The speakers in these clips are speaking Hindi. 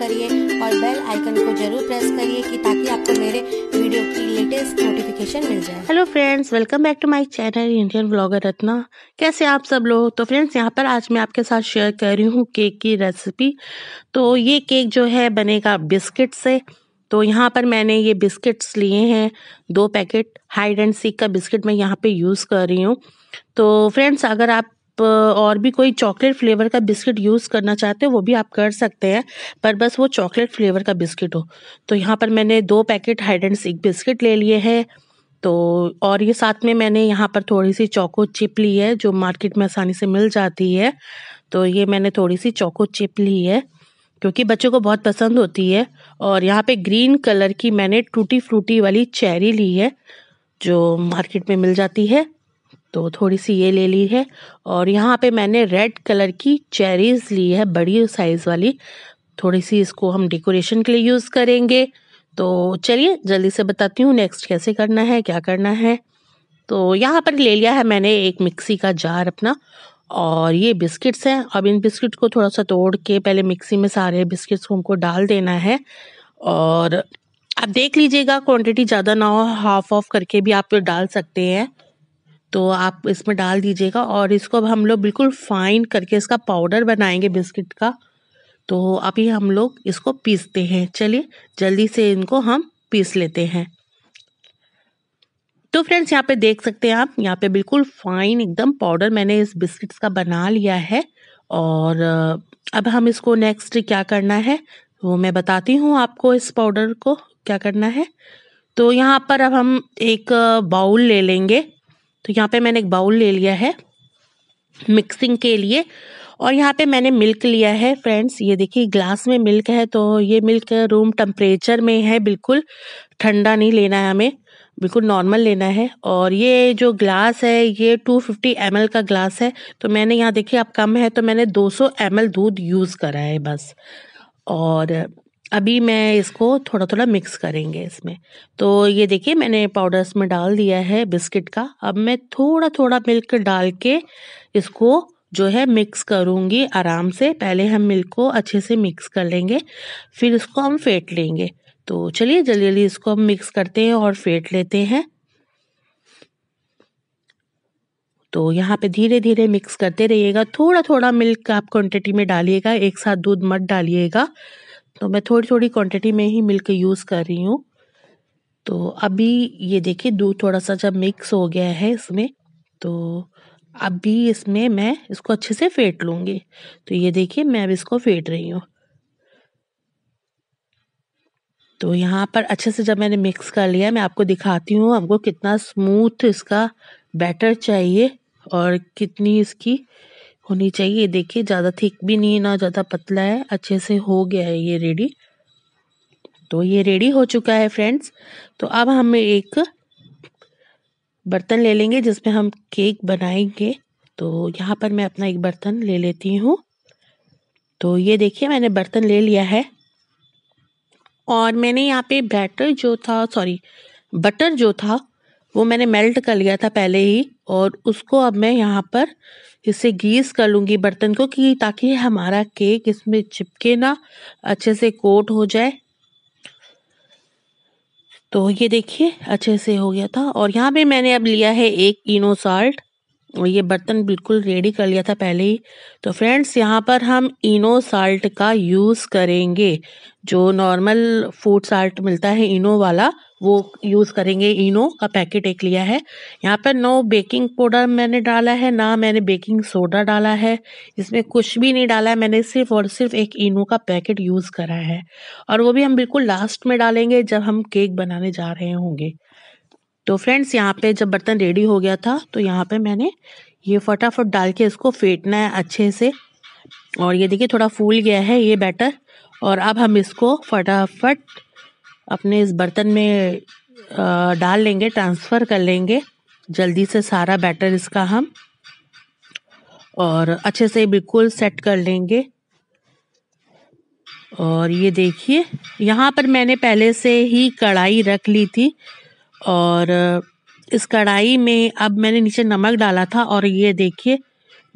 करिए और बेल आइकन को जरूर प्रेस करिए कि ताकि आपको मेरे वीडियो की लेटेस्ट नोटिफिकेशन मिल जाए hello friends welcome back to my channel Indian blogger Ratna कैसे आप सब लोग तो फ्रेंड्स यहाँ पर आज मैं आपके साथ शेयर कर रही हूँ केक की रेसिपी तो ये केक जो है बनेगा बिस्किट से तो यहाँ पर मैंने ये बिस्किट्स लिए हैं दो पैकेट हाइड एंड सीक का बिस्किट मैं यहाँ पे यूज़ कर रही हूँ तो फ्रेंड्स अगर आप आप और भी कोई चॉकलेट फ्लेवर का बिस्किट यूज़ करना चाहते हो वो भी आप कर सकते हैं पर बस वो चॉकलेट फ्लेवर का बिस्किट हो तो यहाँ पर मैंने दो packet Hide and Seek biscuit ले लिए हैं तो और ये साथ में मैंने यहाँ पर थोड़ी सी चौको चिप ली है जो मार्केट में आसानी से मिल जाती है तो ये मैंने थोड़ी सी चौको चिप ली है क्योंकि बच्चों को बहुत पसंद होती है और यहाँ पे ग्रीन कलर की मैंने टूटी फ्रूटी वाली चेरी ली है जो मार्केट में मिल जाती है तो थोड़ी सी ये ले ली है और यहाँ पे मैंने रेड कलर की चेरीज़ ली है बड़ी साइज़ वाली थोड़ी सी इसको हम डेकोरेशन के लिए यूज़ करेंगे तो चलिए जल्दी से बताती हूँ नेक्स्ट कैसे करना है क्या करना है तो यहाँ पर ले लिया है मैंने एक मिक्सी का जार अपना और ये बिस्किट्स हैं अब इन बिस्किट को थोड़ा सा तोड़ के पहले मिक्सी में सारे बिस्किट्स को हमको डाल देना है और आप देख लीजिएगा क्वांटिटी ज़्यादा ना हो हाफ ऑफ करके भी आप डाल सकते हैं तो आप इसमें डाल दीजिएगा और इसको अब हम लोग बिल्कुल फाइन करके इसका पाउडर बनाएंगे बिस्किट का तो अभी हम लोग इसको पीसते हैं चलिए जल्दी से इनको हम पीस लेते हैं तो फ्रेंड्स यहाँ पे देख सकते हैं आप यहाँ पे बिल्कुल फाइन एकदम पाउडर मैंने इस बिस्किट्स का बना लिया है और अब हम इसको नेक्स्ट क्या करना है वो मैं बताती हूँ आपको इस पाउडर को क्या करना है तो यहाँ पर अब हम एक बाउल ले लेंगे तो यहाँ पे मैंने एक बाउल ले लिया है मिक्सिंग के लिए और यहाँ पे मैंने मिल्क लिया है फ्रेंड्स ये देखिए ग्लास में मिल्क है तो ये मिल्क रूम टम्परेचर में है बिल्कुल ठंडा नहीं लेना है हमें बिल्कुल नॉर्मल लेना है और ये जो ग्लास है ये 250 फिफ्टी का ग्लास है तो मैंने यहाँ देखिए अब कम है तो मैंने 200 सौ दूध यूज़ करा है बस और अभी मैं इसको थोड़ा थोड़ा मिक्स करेंगे इसमें तो ये देखिए मैंने पाउडर्स में डाल दिया है बिस्किट का अब मैं थोड़ा थोड़ा मिल्क डाल के इसको जो है मिक्स करूँगी आराम से पहले हम मिल्क को अच्छे से मिक्स कर लेंगे फिर इसको हम फेंट लेंगे तो चलिए जल्दी जल्दी इसको हम मिक्स करते हैं और फेंट लेते हैं तो यहाँ पे धीरे धीरे मिक्स करते रहिएगा थोड़ा थोड़ा मिल्क आप क्वांटिटी में डालिएगा एक साथ दूध मत डालिएगा तो मैं थोड़ी थोड़ी क्वांटिटी में ही मिल्क यूज़ कर रही हूँ तो अभी ये देखिए दूध थोड़ा सा जब मिक्स हो गया है इसमें तो अभी इसमें मैं इसको अच्छे से फेंट लूँगी तो ये देखिए मैं अब इसको फेंट रही हूँ तो यहाँ पर अच्छे से जब मैंने मिक्स कर लिया मैं आपको दिखाती हूँ आपको कितना स्मूथ इसका बैटर चाहिए और कितनी इसकी होनी चाहिए देखिए ज़्यादा थिक भी नहीं है ना ज़्यादा पतला है अच्छे से हो गया है ये रेडी तो ये रेडी हो चुका है फ्रेंड्स तो अब हम एक बर्तन ले लेंगे जिसमें हम केक बनाएंगे तो यहाँ पर मैं अपना एक बर्तन ले लेती हूँ तो ये देखिए मैंने बर्तन ले लिया है और मैंने यहाँ पे बैटर जो था सॉरी बटर जो था वो मैंने मेल्ट कर लिया था पहले ही और उसको अब मैं यहाँ पर इसे गीस कर लूँगी बर्तन को कि ताकि हमारा केक इसमें चिपके ना अच्छे से कोट हो जाए तो ये देखिए अच्छे से हो गया था और यहाँ पे मैंने अब लिया है एक इनो साल्ट ये बर्तन बिल्कुल रेडी कर लिया था पहले ही तो फ्रेंड्स यहाँ पर हम इनो साल्ट का यूज़ करेंगे जो नॉर्मल फूड साल्ट मिलता है इनो वाला वो यूज़ करेंगे इनो का पैकेट एक लिया है यहाँ पर नो बेकिंग पाउडर मैंने डाला है ना मैंने बेकिंग सोडा डाला है इसमें कुछ भी नहीं डाला है मैंने सिर्फ और सिर्फ एक इनो का पैकेट यूज़ करा है और वो भी हम बिल्कुल लास्ट में डालेंगे जब हम केक बनाने जा रहे होंगे तो फ्रेंड्स यहाँ पे जब बर्तन रेडी हो गया था तो यहाँ पे मैंने ये फटाफट डाल के इसको फेंटना है अच्छे से और ये देखिए थोड़ा फूल गया है ये बैटर और अब हम इसको फटाफट अपने इस बर्तन में डाल लेंगे ट्रांसफ़र कर लेंगे जल्दी से सारा बैटर इसका हम और अच्छे से बिल्कुल सेट कर लेंगे और ये देखिए यहाँ पर मैंने पहले से ही कढ़ाई रख ली थी और इस कढ़ाई में अब मैंने नीचे नमक डाला था और ये देखिए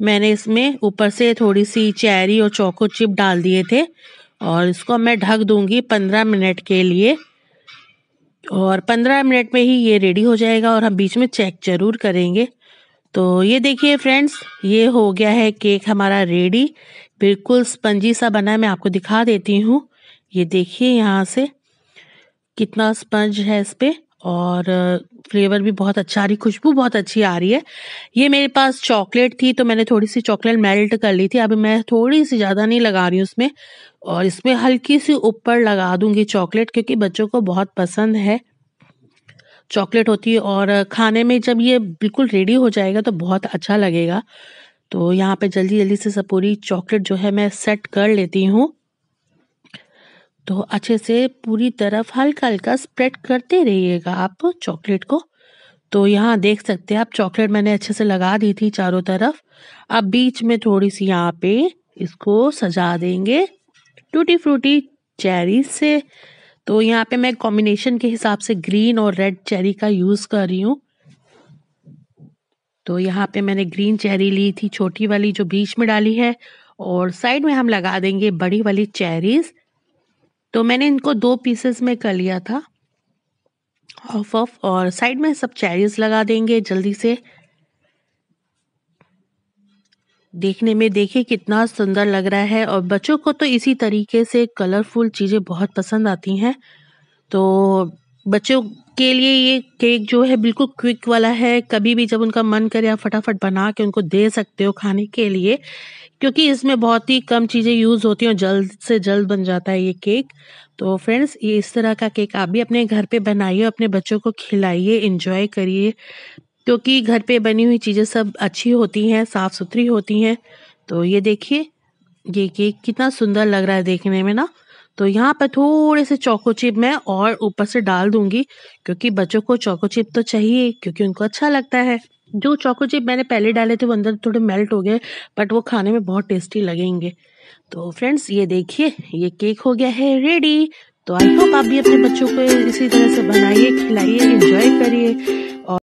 मैंने इसमें ऊपर से थोड़ी सी चेरी और चौको चिप डाल दिए थे और इसको मैं ढक दूंगी पंद्रह मिनट के लिए और पंद्रह मिनट में ही ये रेडी हो जाएगा और हम बीच में चेक जरूर करेंगे तो ये देखिए फ्रेंड्स ये हो गया है केक हमारा रेडी बिल्कुल स्पंजी सा बना है मैं आपको दिखा देती हूँ ये देखिए यहाँ से कितना स्पंज है इस पर और फ्लेवर भी बहुत अच्छा आ रही खुशबू बहुत अच्छी आ रही है ये मेरे पास चॉकलेट थी तो मैंने थोड़ी सी चॉकलेट मेल्ट कर ली थी अभी मैं थोड़ी सी ज़्यादा नहीं लगा रही हूँ उसमें और इसमें हल्की सी ऊपर लगा दूंगी चॉकलेट क्योंकि बच्चों को बहुत पसंद है चॉकलेट होती है और खाने में जब ये बिल्कुल रेडी हो जाएगा तो बहुत अच्छा लगेगा तो यहाँ पे जल्दी जल्दी से सब पूरी चॉकलेट जो है मैं सेट कर लेती हूँ तो अच्छे से पूरी तरफ हल्का हल्का स्प्रेड करते रहिएगा आप चॉकलेट को तो यहाँ देख सकते हैं आप चॉकलेट मैंने अच्छे से लगा दी थी चारों तरफ अब बीच में थोड़ी सी यहाँ पे इसको सजा देंगे टूटी फ्रूटी चेरी से तो यहाँ पे मैं कॉम्बिनेशन के हिसाब से ग्रीन और रेड चेरी का यूज़ कर रही हूँ तो यहाँ पे मैंने ग्रीन चेरी ली थी छोटी वाली जो बीच में डाली है और साइड में हम लगा देंगे बड़ी वाली चेरीज़ तो मैंने इनको दो पीसेस में कर लिया था ऑफ ऑफ और साइड में सब चेरीज लगा देंगे जल्दी से देखने में देखिए कितना सुंदर लग रहा है और बच्चों को तो इसी तरीके से कलरफुल चीज़ें बहुत पसंद आती हैं तो बच्चों के लिए ये केक जो है बिल्कुल क्विक वाला है कभी भी जब उनका मन करे आप फटाफट बना के उनको दे सकते हो खाने के लिए क्योंकि इसमें बहुत ही कम चीज़ें यूज़ होती हैं और जल्द से जल्द बन जाता है ये केक तो फ्रेंड्स ये इस तरह का केक आप भी अपने घर पे बनाइए अपने बच्चों को खिलाइए इंजॉय करिए क्योंकि घर पे बनी हुई चीज़ें सब अच्छी होती हैं साफ़ सुथरी होती हैं तो ये देखिए ये केक कितना सुंदर लग रहा है देखने में ना तो यहाँ पर थोड़े से चौको चिप मैं और ऊपर से डाल दूंगी क्योंकि बच्चों को चौको चिप तो चाहिए क्योंकि उनको अच्छा लगता है जो चौको चिप मैंने पहले डाले थे वो अंदर थोड़े मेल्ट हो गए बट वो खाने में बहुत टेस्टी लगेंगे तो फ्रेंड्स ये देखिए ये केक हो गया है रेडी तो आई होप आप भी अपने बच्चों को इसी तरह से बनाइए खिलाइए इंजॉय करिए और